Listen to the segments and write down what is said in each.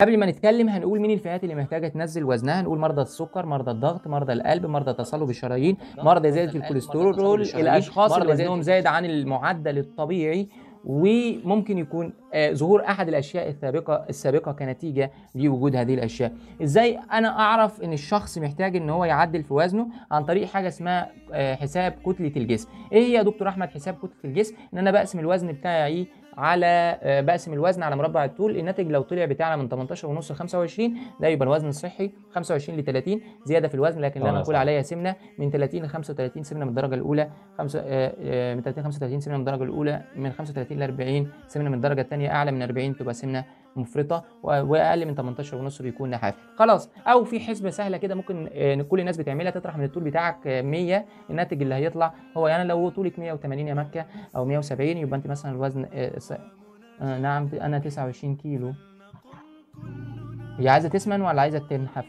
قبل ما نتكلم هنقول مين الفئات اللي محتاجه تنزل وزنها هنقول مرضى السكر مرضى الضغط مرضى القلب مرضى تصلب الشرايين مرضى زياده الكوليسترول الاشخاص اللي وزنهم زايد عن المعدل الطبيعي وممكن يكون آه، ظهور احد الاشياء السابقه السابقه كنتيجه لوجود هذه الاشياء ازاي انا اعرف ان الشخص محتاج ان هو يعدل في وزنه عن طريق حاجه اسمها آه، حساب كتله الجسم ايه هي يا دكتور احمد حساب كتله الجسم ان انا بقسم الوزن بتاعي على آه، بقسم الوزن على مربع الطول الناتج لو طلع بتاعنا من 18.5 ل 25 ده يبقى الوزن الصحي 25 ل 30 زياده في الوزن لكن لا نقول اه، عليها سمنه من 30 ل 35 سمنه من الدرجه الاولى خمسة آه، من 30 ل 35 سمنه من الدرجه الاولى من 35 ل 40 سمنه من الدرجه الثانيه اعلى من 40 تبقى سمنه مفرطه واقل من 18 ونص بيكون نحاف خلاص او في حسبه سهله كده ممكن آه، كل الناس بتعملها تطرح من الطول بتاعك 100 آه، الناتج اللي هيطلع هو يعني لو طولك 180 يا مكه او 170 يبقى انت مثلا الوزن آه, آه، نعم انا 29 كيلو هي عايزه تسمن ولا عايزه تنحف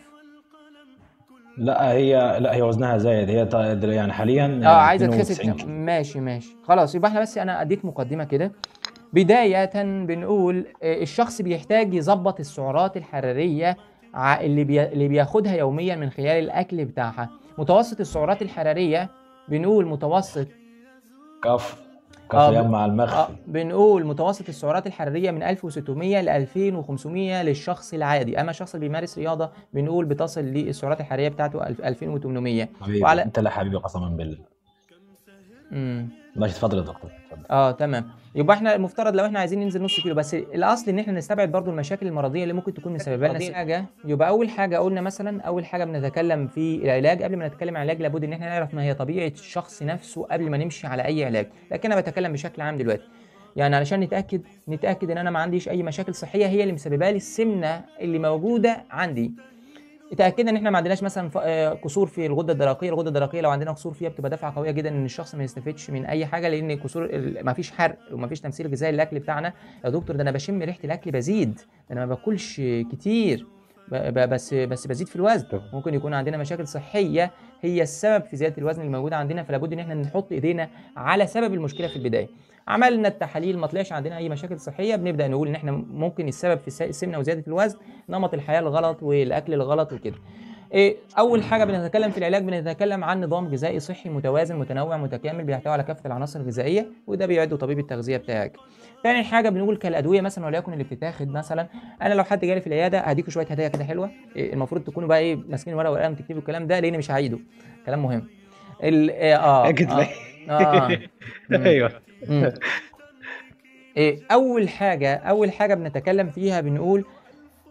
لا هي لا هي وزنها زايد هي يعني حاليا اه عايزه تخس ماشي ماشي خلاص يبقى احنا بس انا اديك مقدمه كده بداية بنقول آه، الشخص بيحتاج يظبط السعرات الحرارية اللي بياخدها يوميا من خلال الأكل بتاعها متوسط السعرات الحرارية بنقول متوسط كف كف آه، مع المخ آه بنقول متوسط السعرات الحراريه من 1600 ل 2500 للشخص العادي اما الشخص اللي بيمارس رياضه بنقول بتصل للسعرات الحراريه بتاعته 2800 حبيبي وعلى... انت لا حبيبي قسما بالله ماشي اتفضل يا دكتور اه تمام يبقى احنا المفترض لو احنا عايزين ننزل نص كيلو بس الاصل ان احنا نستبعد برضو المشاكل المرضيه اللي ممكن تكون سببها لنا حاجه يبقى اول حاجه قلنا مثلا اول حاجه بنتكلم في العلاج قبل ما نتكلم عن العلاج لابد ان احنا نعرف ما هي طبيعه الشخص نفسه قبل ما نمشي على اي علاج لكن انا بتكلم بشكل عام دلوقتي يعني علشان نتاكد نتاكد ان انا ما عنديش اي مشاكل صحيه هي اللي مسببه لي السمنه اللي موجوده عندي اتاكدنا ان احنا ما عندناش مثلا آه، كسور في الغده الدرقيه الغده الدرقيه لو عندنا كسور فيها بتبقى دفعه قويه جدا ان الشخص ما يستفدش من اي حاجه لان كسور ما فيش حرق وما فيش تمثيل غذائي للاكل بتاعنا يا دكتور ده انا بشم ريحه الاكل بزيد ده انا ما باكلش كتير بس بس بزيد في الوزن ممكن يكون عندنا مشاكل صحيه هي السبب في زياده الوزن اللي موجوده عندنا فلابد ان احنا نحط ايدينا على سبب المشكله في البدايه عملنا التحاليل ما طلعش عندنا اي مشاكل صحيه بنبدا نقول ان احنا ممكن السبب في السمنه وزياده الوزن نمط الحياه الغلط والاكل الغلط وكده إيه اول حاجه بنتكلم في العلاج بنتكلم عن نظام غذائي صحي متوازن متنوع متكامل بيحتوي على كافه العناصر الغذائيه وده بيعده طبيب التغذيه بتاعك تاني حاجه بنقول كالادويه مثلا وليكن اللي بتتاخد مثلا انا لو حد جالي في العياده هديكوا شويه هدايا كده حلوه إيه المفروض تكونوا بقى ايه ماسكين ورقه وقلم تكتبوا الكلام ده لان مش هعيده كلام مهم ال اه, آه, آه اه ايوه إيه اول حاجه اول حاجه بنتكلم فيها بنقول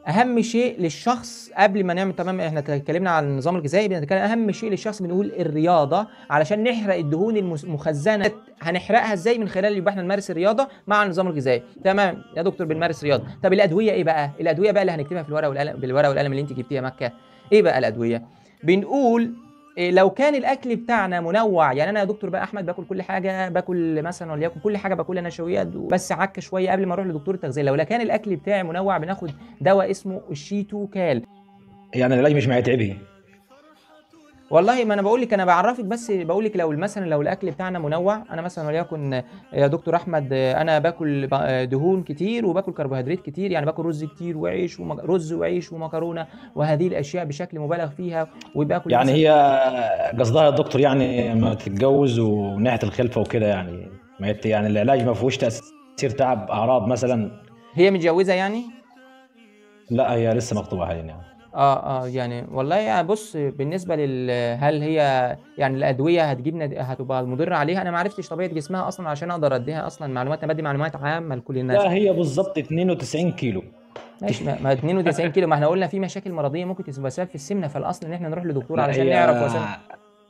اهم شيء للشخص قبل ما نعمل تمام احنا اتكلمنا عن النظام الغذائي بنتكلم اهم شيء للشخص بنقول الرياضه علشان نحرق الدهون المخزنه هنحرقها ازاي من خلال يبقى احنا نمارس الرياضه مع النظام الغذائي تمام يا دكتور بنمارس رياضه طب الادويه ايه بقى الادويه بقى اللي هنكتبها في الورقه والقلم بالورقه والقلم اللي انت جبتيها مكه ايه بقى الادويه بنقول إيه، لو كان الاكل بتاعنا منوع يعني انا يا دكتور بقى احمد باكل كل حاجه باكل مثلا وليكن كل حاجه باكلها نشويات بس عك شويه قبل ما اروح لدكتور التغذيه لو كان الاكل بتاعي منوع بناخد دواء اسمه الشيتوكال يعني العلاج مش مع والله ما انا بقول لك انا بعرفك بس بقول لك لو مثلا لو الاكل بتاعنا منوع انا مثلا وليكن يا دكتور احمد انا باكل دهون كتير وباكل كربوهيدرات كتير يعني باكل رز كتير وعيش ورز وعيش ومكرونه وهذه الاشياء بشكل مبالغ فيها وباكل يعني هي قصدها يا دكتور يعني ما تتجوز وناحيه الخلفه وكده يعني ما يت... يعني العلاج ما فيهوش تاثير تعب اعراض مثلا هي متجوزه يعني؟ لا هي لسه مخطوبه حاليا يعني اه اه يعني والله يعني بص بالنسبه لل هل هي يعني الادويه هتجيب ند... هتبقى المضر عليها انا ما عرفتش طبيعه جسمها اصلا عشان اقدر اديها اصلا معلومات انا بدي معلومات عامه لكل الناس لا هي بالظبط 92 كيلو ماشي ما 92 كيلو ما احنا قلنا في مشاكل مرضيه ممكن تبقى سبب في السمنه فالاصل ان احنا نروح لدكتور علشان هي... نعرف وسن...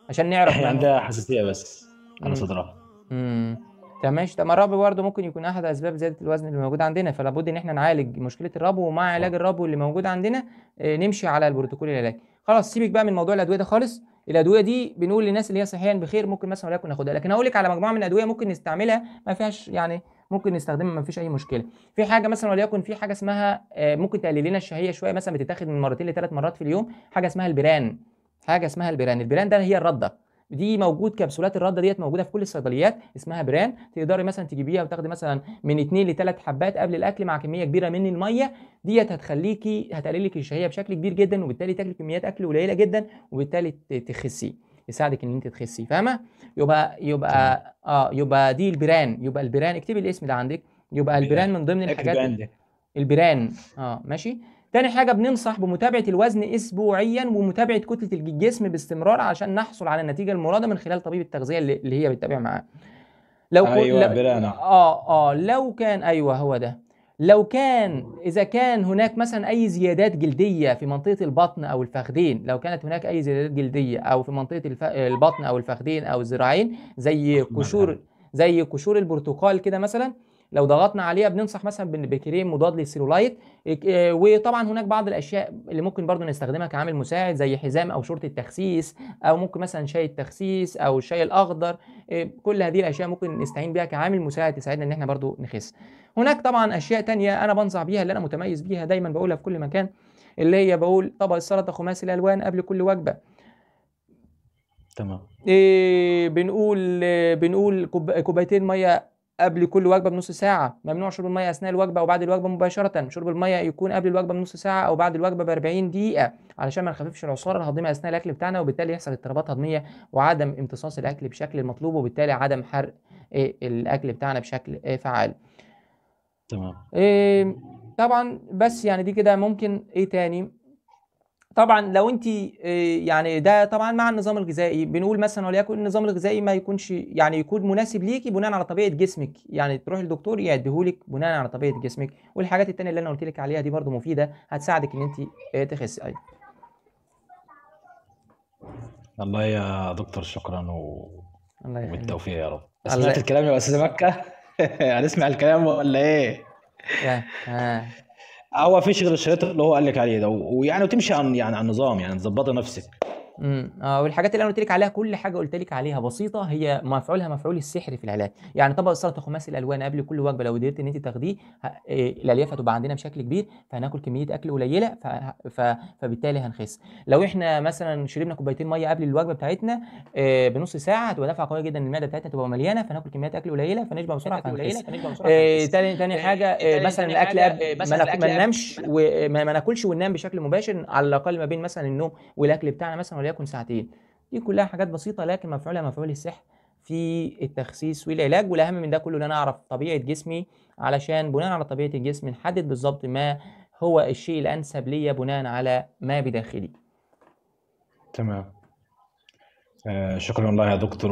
عشان نعرف عندها حساسيه بس على صدرها امم تمام ماشي طب ما الربو برضه ممكن يكون احد اسباب زياده الوزن اللي موجود عندنا فلا بد ان احنا نعالج مشكله الربو ومع علاج الربو اللي موجود عندنا آه، نمشي على البروتوكول العلاجي خلاص سيبك بقى من موضوع الادويه ده خالص الادويه دي بنقول للناس اللي هي صحيا بخير ممكن مثلا وليكن ناخدها لكن هقول لك على مجموعه من الادويه ممكن نستعملها ما فيهاش يعني ممكن نستخدمها ما فيش اي مشكله في حاجه مثلا وليكن في حاجه اسمها آه، ممكن تقلل لنا الشهيه شويه مثلا بتتاخد من مرتين لثلاث مرات في اليوم حاجه اسمها البران حاجه اسمها البران البران ده هي الرده دي موجود كبسولات الرده ديت موجوده في كل الصيدليات اسمها بران تقدري مثلا تجيبيها وتاخدي مثلا من 2 ل 3 حبات قبل الاكل مع كميه كبيره من الميه ديت هتخليكي هتقلل لك الشهيه بشكل كبير جدا وبالتالي تاكلي كميات اكل قليله جدا وبالتالي تخسي يساعدك ان انت تخسي فاهمه يبقى يبقى اه يبقى دي البران يبقى البران اكتبي الاسم ده عندك يبقى البران من ضمن الحاجات البران اه ماشي تاني حاجة بننصح بمتابعة الوزن أسبوعيا ومتابعة كتلة الجسم باستمرار عشان نحصل على النتيجة المرادة من خلال طبيب التغذية اللي هي بتتابع معاه. لو ايوه لو... برانا اه اه لو كان ايوه هو ده لو كان اذا كان هناك مثلا اي زيادات جلديه في منطقه البطن او الفخذين لو كانت هناك اي زيادات جلديه او في منطقه الف... البطن او الفخذين او الذراعين زي قشور زي قشور البرتقال كده مثلا لو ضغطنا عليها بننصح مثلا بكريم مضاد للسيلولايت آه، وطبعا هناك بعض الاشياء اللي ممكن برضو نستخدمها كعامل مساعد زي حزام او شورت التخسيس او ممكن مثلا شاي التخسيس او الشاي الاخضر آه، كل هذه الاشياء ممكن نستعين بها كعامل مساعد تساعدنا ان احنا برضو نخس هناك طبعا اشياء تانية انا بنصح بيها اللي انا متميز بيها دايما بقولها في كل مكان اللي هي بقول طبق السلطه خماسي الالوان قبل كل وجبه تمام إيه بنقول آه، بنقول كوبايتين ميه قبل كل وجبه بنص ساعه ممنوع شرب الميه اثناء الوجبه او بعد الوجبه مباشره شرب الميه يكون قبل الوجبه بنص ساعه او بعد الوجبه ب 40 دقيقه علشان ما نخففش العصاره الهضميه اثناء الاكل بتاعنا وبالتالي يحصل اضطرابات هضميه وعدم امتصاص الاكل بشكل المطلوب وبالتالي عدم حرق إيه، الاكل بتاعنا بشكل إيه، فعال تمام إيه، طبعا بس يعني دي كده ممكن ايه تاني طبعا لو انت آه، يعني ده طبعا مع النظام الغذائي بنقول مثلا وليكن النظام الغذائي ما يكونش يعني يكون مناسب ليكي بناء على طبيعه جسمك يعني تروح للدكتور يعديهولك بناء على طبيعه جسمك والحاجات التانية اللي انا قلت لك عليها دي برده مفيده هتساعدك ان انت آه، تخسي ايوه الله يا دكتور شكرا و... الله يخليك والتوفيق يا رب سمعت الكلام يا استاذ مكه هنسمع الكلام ولا ايه؟ آه. هو فيش غير الشريط اللي هو قال لك عليه ده ويعني وتمشي عن يعني عن نظام يعني تظبطي نفسك امم آه والحاجات اللي انا قلت لك عليها كل حاجه قلت لك عليها بسيطه هي مفعولها مفعول السحر في العلاج يعني طبق السلطه خماسي الالوان قبل كل وجبه لو قدرت ان انت تاخديه إيه الالياف هتبقى عندنا بشكل كبير فهناكل كميه اكل قليله فبالتالي هنخس لو احنا مثلا شربنا كوبايتين ميه قبل الوجبه بتاعتنا إيه بنص ساعه هتبقى دفعه قويه جدا المعده بتاعتنا تبقى مليانه فناكل كميات اكل قليله فنشبع بسرعه فهنخس إيه آه، تاني آه، حاجه آه، حاجه مثلا الاكل ما ننامش ما ناكلش وننام بشكل مباشر على الاقل ما بين مثلا النوم والاكل بتاعنا مثلا وليكن ساعتين دي كلها حاجات بسيطة لكن مفعولها مفعول السحر في التخسيس والعلاج والأهم من ده كله إن أنا أعرف طبيعة جسمي علشان بناء على طبيعة الجسم نحدد بالظبط ما هو الشيء الأنسب ليا بناء على ما بداخلي تمام آه، شكرا والله يا دكتور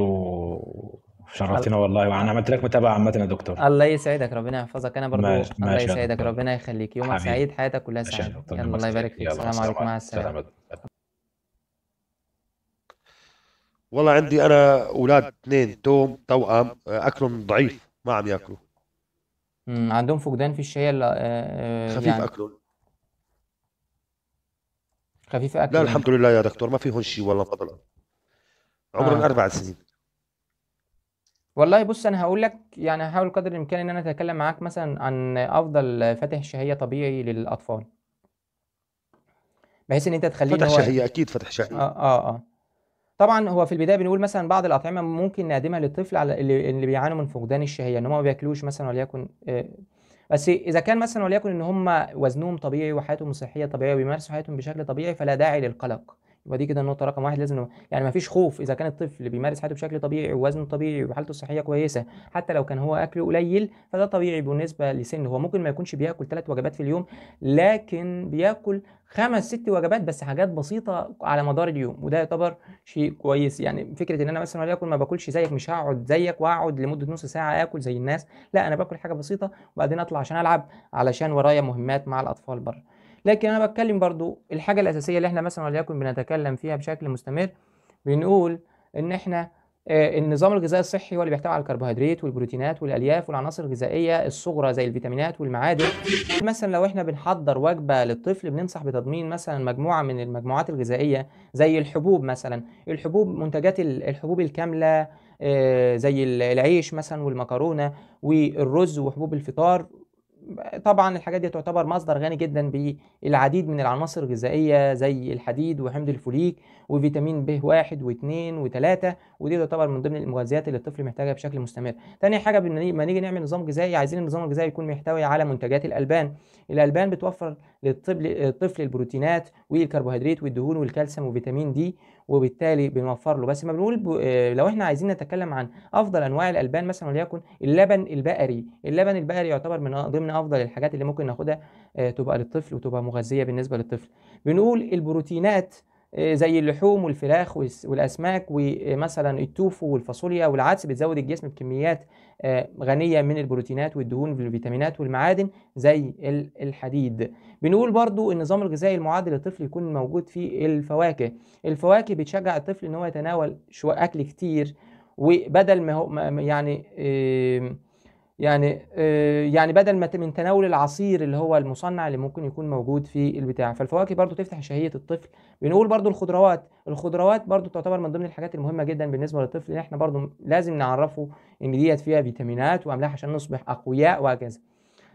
وشرفتنا والله وانا عملت لك متابعه عامه يا دكتور الله يسعدك ربنا يحفظك انا برضو ماشي. الله يسعدك ربنا يخليك يومك سعيد حياتك كلها سعيده الله يبارك فيك السلام عليكم مع السلامه والله عندي انا اولاد اثنين توم توأم آه، اكلهم ضعيف ما عم ياكلوا عندهم فقدان في الشهية ال- آه، آه، خفيف يعني اكلهم خفيف لا الحمد لله يا دكتور ما فيهم شيء والله فضلا عمرهم اه اربع سنين والله بص انا هقول لك يعني هحاول قدر الامكان ان انا اتكلم معاك مثلا عن افضل فتح شهية طبيعي للاطفال بحيث ان انت تخليه فتح هو شهية اكيد فتح شهية اه اه اه طبعا هو في البدايه بنقول مثلا بعض الاطعمه ممكن نقدمها للطفل على اللي بيعانوا من فقدان الشهيه ان هم ما بياكلوش مثلا وليكن آه، بس اذا كان مثلا وليكن ان هم وزنهم طبيعي وحياتهم الصحيه طبيعيه وبيمارسوا حياتهم بشكل طبيعي فلا داعي للقلق يبقى دي كده النقطه رقم واحد لازم يعني ما فيش خوف اذا كان الطفل بيمارس حياته بشكل طبيعي ووزنه طبيعي وحالته الصحيه كويسه حتى لو كان هو اكله قليل فده طبيعي بالنسبه لسنه هو ممكن ما يكونش بياكل ثلاث وجبات في اليوم لكن بياكل خمس ست وجبات بس حاجات بسيطه على مدار اليوم وده يعتبر شيء كويس يعني فكره ان انا مثلا اكل ما باكلش زيك مش هقعد زيك واقعد لمده نص ساعه اكل زي الناس لا انا باكل حاجه بسيطه وبعدين اطلع عشان العب علشان ورايا مهمات مع الاطفال بره لكن انا بتكلم برضو الحاجه الاساسيه اللي احنا مثلا وليكن بنتكلم فيها بشكل مستمر بنقول ان احنا آه، النظام الغذائي الصحي هو اللي بيحتوي على الكربوهيدرات والبروتينات والالياف والعناصر الغذائيه الصغرى زي الفيتامينات والمعادن مثلا لو احنا بنحضر وجبه للطفل بننصح بتضمين مثلا مجموعه من المجموعات الغذائيه زي الحبوب مثلا الحبوب منتجات الحبوب الكامله آه، زي العيش مثلا والمكرونه والرز وحبوب الفطار طبعا الحاجات دي تعتبر مصدر غني جدا بالعديد من العناصر الغذائيه زي الحديد وحمض الفوليك وفيتامين ب 1 و2 و3 ودي تعتبر من ضمن المغذيات اللي الطفل محتاجها بشكل مستمر. تاني حاجه لما نيجي نعمل نظام غذائي عايزين النظام الغذائي يكون محتوي على منتجات الالبان. الالبان بتوفر للطفل البروتينات والكربوهيدرات والدهون والكالسيوم وفيتامين دي وبالتالي بنوفر له بس ما بنقول ب... آه، لو احنا عايزين نتكلم عن افضل انواع الالبان مثلا وليكن اللبن البقري، اللبن البقري يعتبر من ضمن افضل الحاجات اللي ممكن ناخدها آه، تبقى للطفل وتبقى مغذيه بالنسبه للطفل بنقول البروتينات آه، زي اللحوم والفراخ والاسماك ومثلا التوفو والفاصوليا والعدس بتزود الجسم بكميات آه، غنيه من البروتينات والدهون والفيتامينات والمعادن زي الحديد بنقول برضو النظام الغذائي المعدل للطفل يكون موجود في الفواكه الفواكه بتشجع الطفل ان هو يتناول شو اكل كتير وبدل ما هو يعني يعني آه، يعني بدل ما من تناول العصير اللي هو المصنع اللي ممكن يكون موجود في البتاع فالفواكه برضو تفتح شهية الطفل بنقول برضو الخضروات الخضروات برضو تعتبر من ضمن الحاجات المهمة جدا بالنسبة للطفل ان احنا برضو لازم نعرفه ان ديت فيها فيتامينات واملاح عشان نصبح اقوياء وهكذا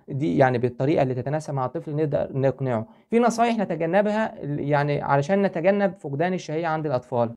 دي يعني بالطريقه اللي تتناسب مع الطفل نقدر نقنعه في نصايح نتجنبها يعني علشان نتجنب فقدان الشهيه عند الاطفال